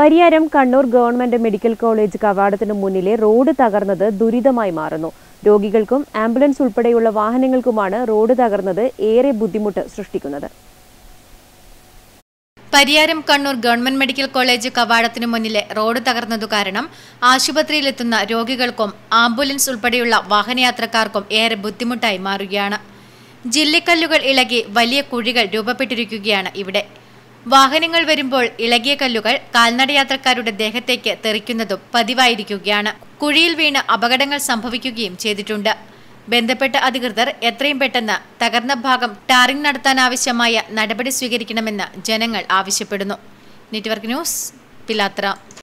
Pariyaram Kannur government medical college കവാടത്തിന് മുന്നിലെ road തകർന്നത് ദുരിതമായി മാറുന്നു രോഗികൾക്കും ആംബുലൻസ് ഉൾപ്പെടെയുള്ള വാഹനങ്ങൾക്കുമാണ് റോഡ് തകർന്നത് ഏറെ ബുദ്ധിമുട്ട് സൃഷ്ടിക്കുന്നത് Pariyaram Kannur government medical college കവാടത്തിനു മുന്നിലെ റോഡ് തകർന്നതു കാരണം ആശുപത്രിയിലെത്തുന്ന രോഗികൾക്കും ആംബുലൻസ് ഉൾപ്പെടെയുള്ള വാഹനയാത്രക്കാർക്കും ഏറെ ബുദ്ധിമുട്ടായി മാറുകയാണ് ജില്ലിക്കല്ലുകൾ ഇളകി വലിയ കുഴികൾ രൂപപ്പെട്ടിരിക്കുകയാണ് ഇവിടെ വാഹനങ്ങൾ വരുമ്പോൾ ഇളകിയ കല്ലുകൾ കാൽനടയാത്രക്കാരുടെ ദേഹത്തേക്ക് തെറിക്കുന്നതും പതിവായിരിക്കുകയാണ് കുഴിയിൽ വീണ് അപകടങ്ങൾ സംഭവിക്കുകയും ചെയ്തിട്ടുണ്ട് ബന്ധപ്പെട്ട അധികൃതർ എത്രയും പെട്ടെന്ന് തകർന്ന ഭാഗം ടാറിംഗ് നടത്താനാവശ്യമായ നടപടി സ്വീകരിക്കണമെന്ന് ജനങ്ങൾ ആവശ്യപ്പെടുന്നു നെറ്റ്വർക്ക് ന്യൂസ് പിലാത്ര